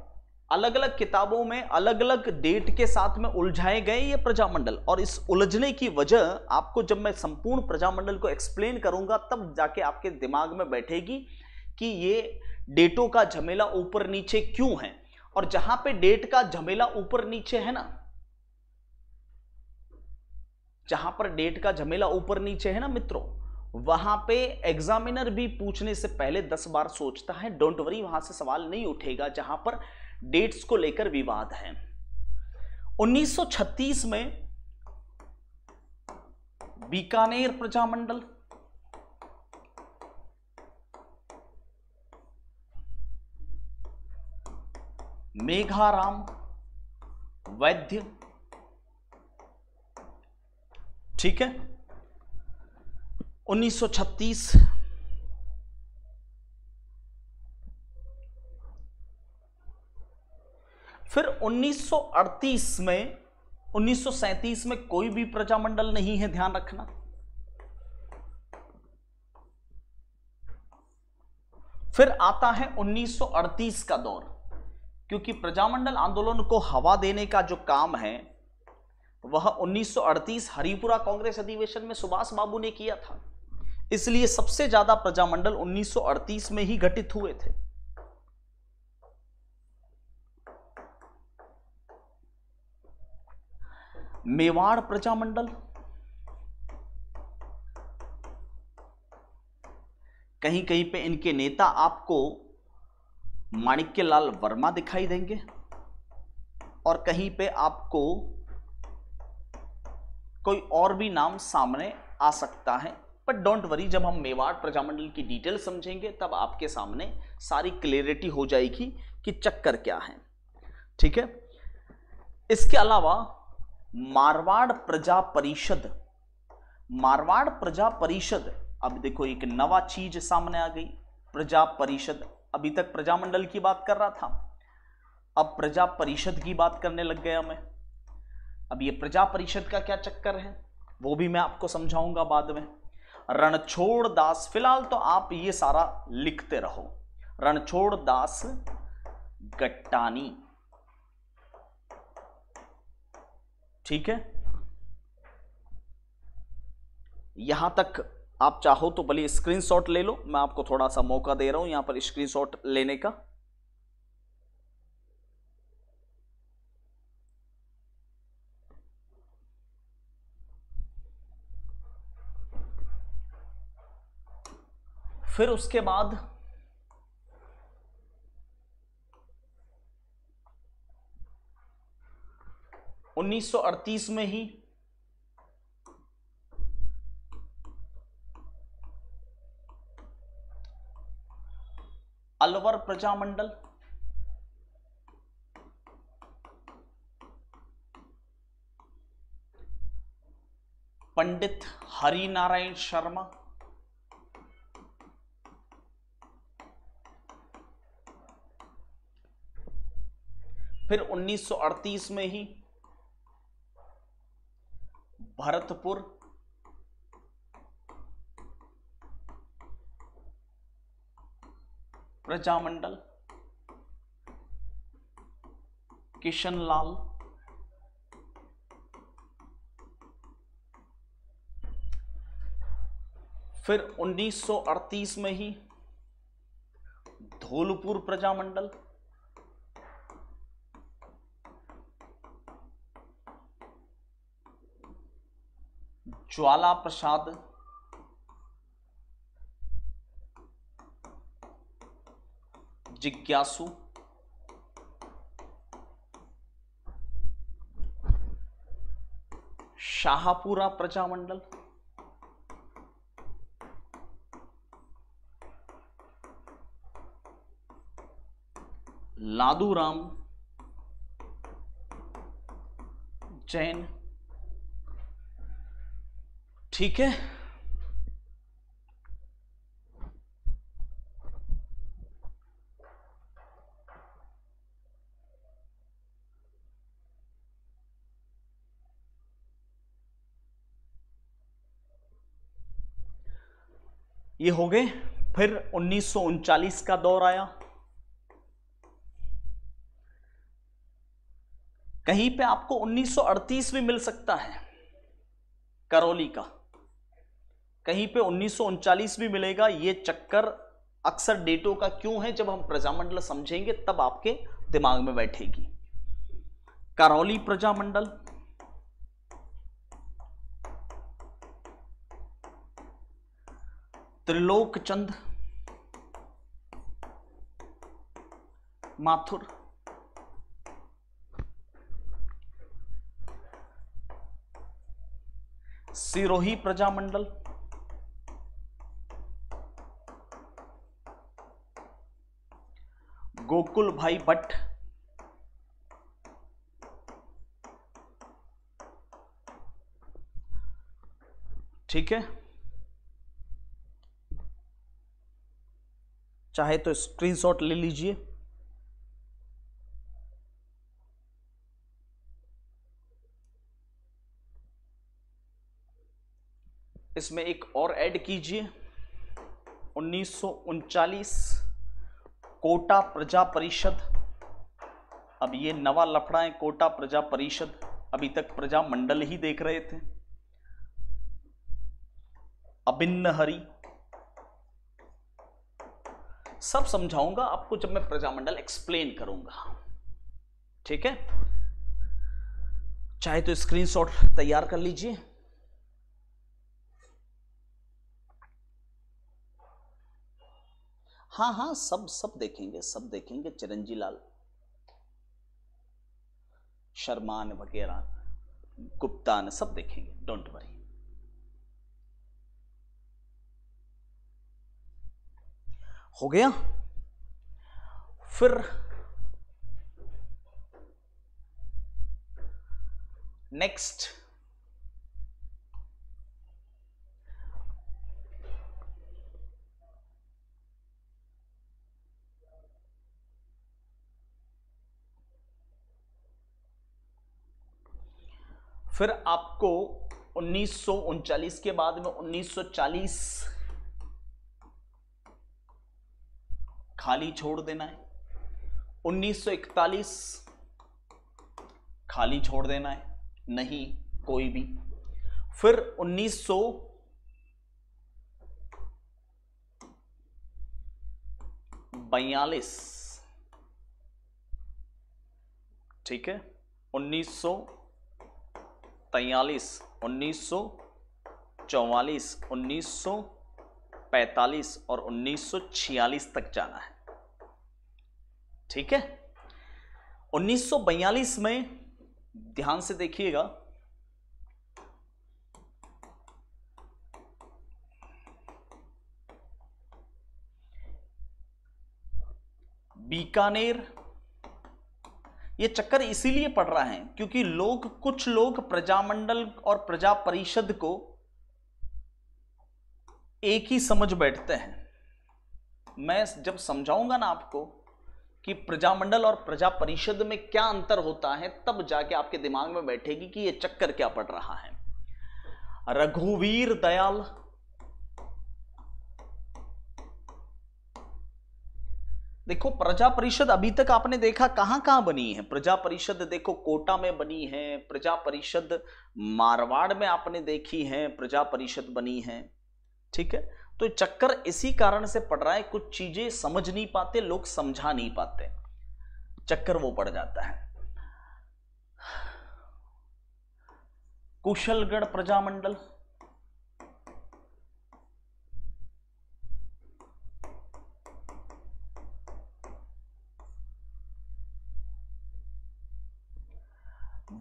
[SPEAKER 1] अलग अलग किताबों में अलग अलग डेट के साथ में उलझाए गए ये प्रजामंडल और इस उलझने की वजह आपको जब मैं संपूर्ण प्रजामंडल को एक्सप्लेन करूंगा तब जाके आपके दिमाग में बैठेगी कि ये डेटों का झमेला ऊपर नीचे क्यों है और जहां पे डेट का झमेला ऊपर नीचे है ना जहां पर डेट का झमेला ऊपर नीचे है ना मित्रों वहां पे एग्जामिनर भी पूछने से पहले दस बार सोचता है डोंट वरी वहां से सवाल नहीं उठेगा जहां पर डेट्स को लेकर विवाद है 1936 में बीकानेर प्रजामंडल मेघाराम वैद्य ठीक है 1936 फिर 1938 में 1937 में कोई भी प्रजामंडल नहीं है ध्यान रखना फिर आता है 1938 का दौर क्योंकि प्रजामंडल आंदोलन को हवा देने का जो काम है वह 1938 हरिपुरा कांग्रेस अधिवेशन में सुभाष बाबू ने किया था इसलिए सबसे ज्यादा प्रजामंडल 1938 में ही घटित हुए थे मेवाड़ प्रजामंडल कहीं कहीं पे इनके नेता आपको माणिक्यलाल वर्मा दिखाई देंगे और कहीं पे आपको कोई और भी नाम सामने आ सकता है बट डोंट वरी जब हम मेवाड़ प्रजामंडल की डिटेल समझेंगे तब आपके सामने सारी क्लियरिटी हो जाएगी कि चक्कर क्या है ठीक है इसके अलावा मारवाड़ प्रजा परिषद मारवाड़ प्रजा परिषद अब देखो एक नवा चीज सामने आ गई प्रजा परिषद अभी तक प्रजामंडल की बात कर रहा था अब प्रजा परिषद की बात करने लग गया मैं अब ये प्रजा परिषद का क्या चक्कर है वो भी मैं आपको समझाऊंगा बाद में रणछोड़ दास फिलहाल तो आप ये सारा लिखते रहो रणछोड़ दास गट्टानी ठीक है यहां तक आप चाहो तो भले स्क्रीनशॉट ले लो मैं आपको थोड़ा सा मौका दे रहा हूं यहां पर स्क्रीनशॉट लेने का फिर उसके बाद 1938 में ही अलवर प्रजामंडल पंडित हरिनारायण शर्मा फिर 1938 में ही भरतपुर प्रजामंडल किशनलाल फिर 1938 में ही धौलपुर प्रजामंडल ज्वाला प्रसाद जिज्ञासु शाहपुरा प्रजामंडल लादूराम जैन ठीक है ये हो गए फिर उन्नीस का दौर आया कहीं पे आपको 1938 भी मिल सकता है करौली का कहीं पे उन्नीस भी मिलेगा ये चक्कर अक्सर डेटों का क्यों है जब हम प्रजामंडल समझेंगे तब आपके दिमाग में बैठेगी करौली प्रजामंडल त्रिलोक चंद माथुर सिरोही प्रजामंडल गोकुल भाई भट्ट ठीक है चाहे तो स्क्रीनशॉट ले लीजिए इसमें एक और ऐड कीजिए उन्नीस सौ उनचालीस कोटा प्रजा परिषद अब ये नवा लफड़ा है कोटा प्रजा परिषद अभी तक प्रजा मंडल ही देख रहे थे अभिन्न हरि सब समझाऊंगा आपको जब मैं प्रजामंडल एक्सप्लेन करूंगा ठीक है चाहे तो स्क्रीनशॉट तैयार कर लीजिए हाँ हाँ सब सब देखेंगे सब देखेंगे चिरंजी लाल शर्मा वगैरह गुप्ता ने सब देखेंगे डोंट वरी हो गया फिर नेक्स्ट फिर आपको उन्नीस के बाद में 1940 खाली छोड़ देना है 1941 खाली छोड़ देना है नहीं कोई भी फिर 1900 बयालीस ठीक है सौ तैंतालीस उन्नीस सौ चौवालीस उन्नीस सौ पैंतालीस और उन्नीस सौ छियालीस तक जाना है ठीक है बयालीस में ध्यान से देखिएगा बीकानेर ये चक्कर इसीलिए पड़ रहा है क्योंकि लोग कुछ लोग प्रजामंडल और प्रजा परिषद को एक ही समझ बैठते हैं मैं जब समझाऊंगा ना आपको कि प्रजामंडल और प्रजा परिषद में क्या अंतर होता है तब जाके आपके दिमाग में बैठेगी कि ये चक्कर क्या पड़ रहा है रघुवीर दयाल देखो प्रजा परिषद अभी तक आपने देखा कहाँ कहाँ बनी है प्रजा परिषद देखो कोटा में बनी है प्रजा परिषद मारवाड़ में आपने देखी है प्रजा परिषद बनी है ठीक है तो चक्कर इसी कारण से पड़ रहा है कुछ चीजें समझ नहीं पाते लोग समझा नहीं पाते चक्कर वो पड़ जाता है कुशलगढ़ प्रजामंडल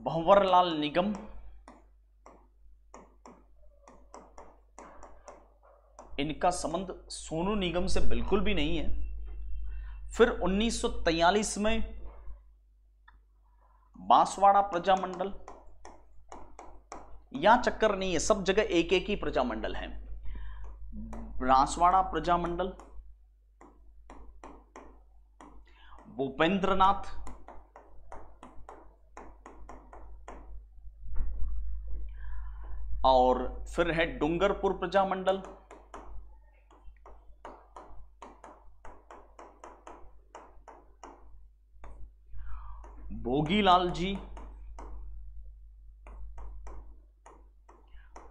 [SPEAKER 1] भंवरलाल निगम इनका संबंध सोनू निगम से बिल्कुल भी नहीं है फिर 1943 में बांसवाड़ा प्रजामंडल यहां चक्कर नहीं है सब जगह एक एक ही प्रजामंडल है बांसवाड़ा प्रजामंडल भूपेंद्रनाथ और फिर है डूंगरपुर प्रजामंडल भोगीलाल जी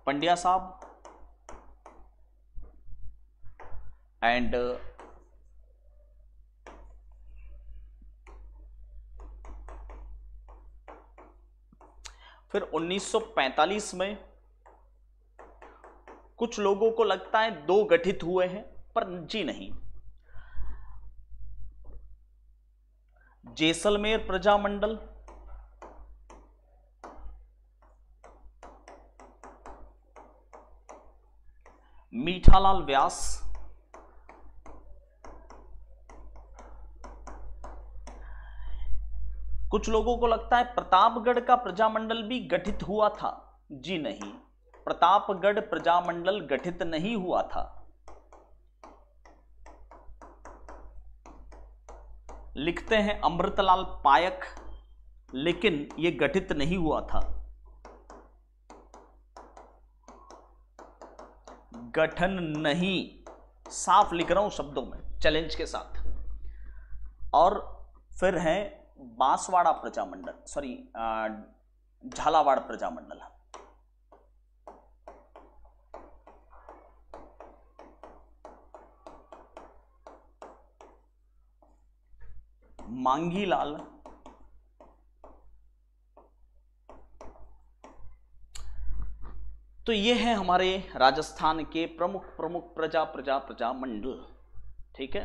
[SPEAKER 1] पंड्या साहब एंड फिर 1945 में कुछ लोगों को लगता है दो गठित हुए हैं पर जी नहीं जैसलमेर प्रजामंडल मीठालाल व्यास कुछ लोगों को लगता है प्रतापगढ़ का प्रजामंडल भी गठित हुआ था जी नहीं प्रतापगढ़ प्रजामंडल गठित नहीं हुआ था लिखते हैं अमृतलाल पायक लेकिन यह गठित नहीं हुआ था गठन नहीं साफ लिख रहा हूं शब्दों में चैलेंज के साथ और फिर है बांसवाड़ा प्रजामंडल सॉरी झालावाड़ प्रजामंडल मांगीलाल तो ये है हमारे राजस्थान के प्रमुख प्रमुख प्रजा प्रजा प्रजा मंडल ठीक है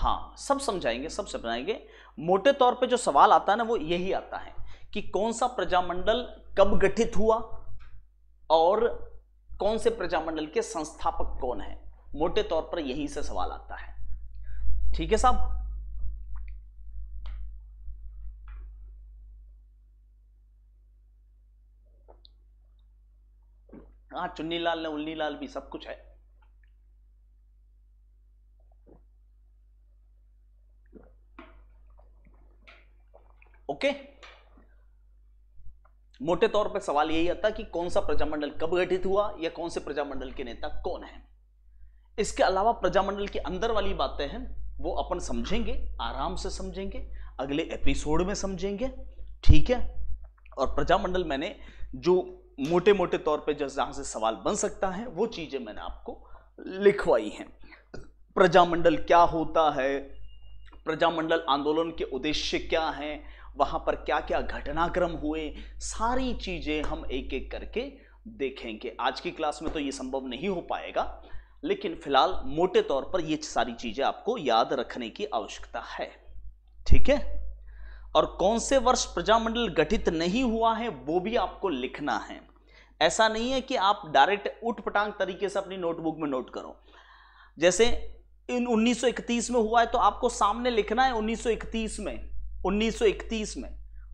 [SPEAKER 1] हाँ सब समझाएंगे सब समझाएंगे मोटे तौर पे जो सवाल आता है ना वो यही आता है कि कौन सा प्रजामंडल कब गठित हुआ और कौन से प्रजामंडल के संस्थापक कौन है मोटे तौर पर यहीं से सवाल आता है ठीक है साहब हाँ चुन्नी लाल ने उन्नी लाल भी सब कुछ है ओके मोटे तौर पर सवाल यही आता कि कौन सा प्रजामंडल कब गठित हुआ या कौन से प्रजामंडल के नेता कौन है इसके अलावा प्रजामंडल की अंदर वाली बातें हैं वो अपन समझेंगे आराम से समझेंगे अगले एपिसोड में समझेंगे ठीक है और प्रजामंडल मैंने जो मोटे मोटे तौर पे जहां से सवाल बन सकता है वो चीज़ें मैंने आपको लिखवाई हैं प्रजामंडल क्या होता है प्रजामंडल आंदोलन के उद्देश्य क्या हैं वहां पर क्या क्या घटनाक्रम हुए सारी चीज़ें हम एक एक करके देखेंगे आज की क्लास में तो ये संभव नहीं हो पाएगा लेकिन फिलहाल मोटे तौर पर ये सारी चीजें आपको याद रखने की आवश्यकता है ठीक है और कौन से वर्ष प्रजामंडल गठित नहीं हुआ है वो भी आपको लिखना है ऐसा नहीं है कि आप डायरेक्ट उठ पटांग तरीके से अपनी नोटबुक में नोट करो जैसे इन 1931 में हुआ है तो आपको सामने लिखना है 1931 में 1931 में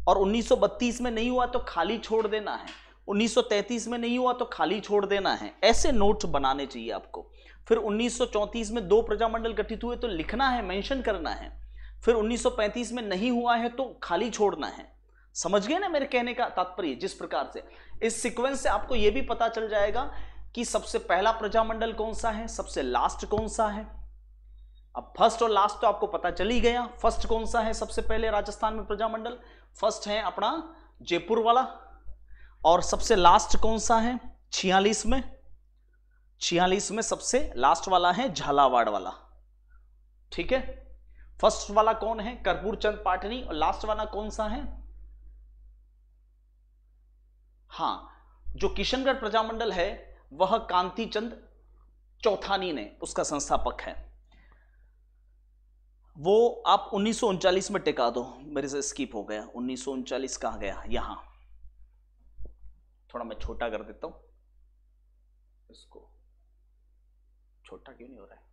[SPEAKER 1] और 1932 में नहीं हुआ तो खाली छोड़ देना है 1933 में नहीं हुआ तो खाली छोड़ देना है ऐसे नोट्स बनाने चाहिए आपको फिर 1934 में दो प्रजामंडल गठित हुए तो लिखना है मेंशन करना है फिर 1935 में नहीं हुआ है तो खाली छोड़ना है समझ गए ना मेरे कहने का तात्पर्य जिस प्रकार से इस सीक्वेंस से आपको यह भी पता चल जाएगा कि सबसे पहला प्रजामंडल कौन सा है सबसे लास्ट कौन सा है अब फर्स्ट और लास्ट तो आपको पता चल ही गया फर्स्ट कौन सा है सबसे पहले राजस्थान में प्रजामंडल फर्स्ट है अपना जयपुर वाला और सबसे लास्ट कौन सा है छियालीस में छियालीस में सबसे लास्ट वाला है झालावाड़ वाला ठीक है फर्स्ट वाला कौन है कर्पूर चंद पाटनी और लास्ट वाला कौन सा है हाँ जो किशनगढ़ प्रजामंडल है वह कांति चंद चौथानी ने उसका संस्थापक है वो आप उन्नीस में टिका दो मेरे से स्कीप हो गया उन्नीस सौ कहा गया यहां थोड़ा मैं छोटा कर देता हूँ इसको छोटा क्यों नहीं हो रहा है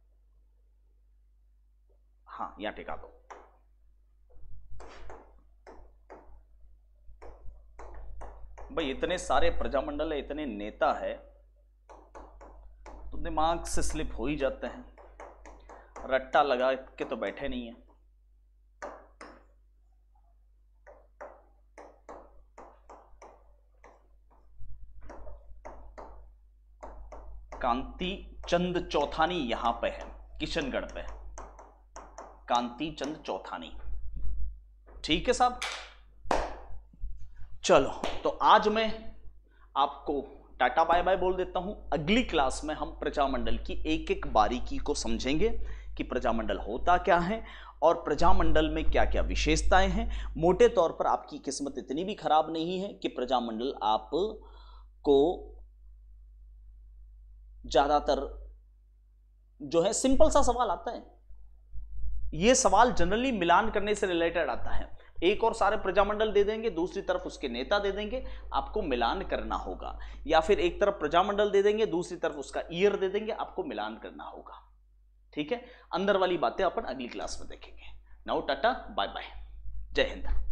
[SPEAKER 1] हाँ यहाँ टिका दो भाई इतने सारे प्रजामंडल है इतने नेता है तो दिमाग से स्लिप हो ही जाते हैं रट्टा लगा के तो बैठे नहीं है कांति चंद चौथानी यहां पे है किशनगढ़ पे कांति चंद चौथानी ठीक है साहब चलो तो आज मैं आपको टाटा बाय बाय बोल देता हूं अगली क्लास में हम प्रजामंडल की एक एक बारीकी को समझेंगे कि प्रजामंडल होता क्या है और प्रजामंडल में क्या क्या विशेषताएं हैं मोटे तौर पर आपकी किस्मत इतनी भी खराब नहीं है कि प्रजामंडल आप को ज़्यादातर जो है सिंपल सा सवाल आता है यह सवाल जनरली मिलान करने से रिलेटेड आता है एक और सारे प्रजामंडल दे देंगे दूसरी तरफ उसके नेता दे देंगे आपको मिलान करना होगा या फिर एक तरफ प्रजामंडल दे देंगे दूसरी तरफ उसका ईयर दे देंगे आपको मिलान करना होगा ठीक है अंदर वाली बातें अपन अगली क्लास में देखेंगे नाउ टाटा बाय बाय जय हिंद